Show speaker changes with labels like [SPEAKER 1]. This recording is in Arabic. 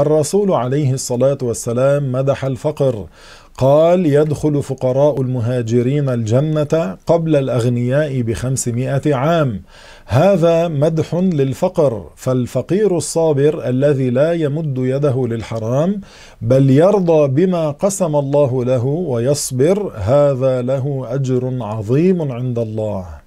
[SPEAKER 1] الرسول عليه الصلاة والسلام مدح الفقر قال يدخل فقراء المهاجرين الجنة قبل الأغنياء بخمسمائة عام هذا مدح للفقر فالفقير الصابر الذي لا يمد يده للحرام بل يرضى بما قسم الله له ويصبر هذا له أجر عظيم عند الله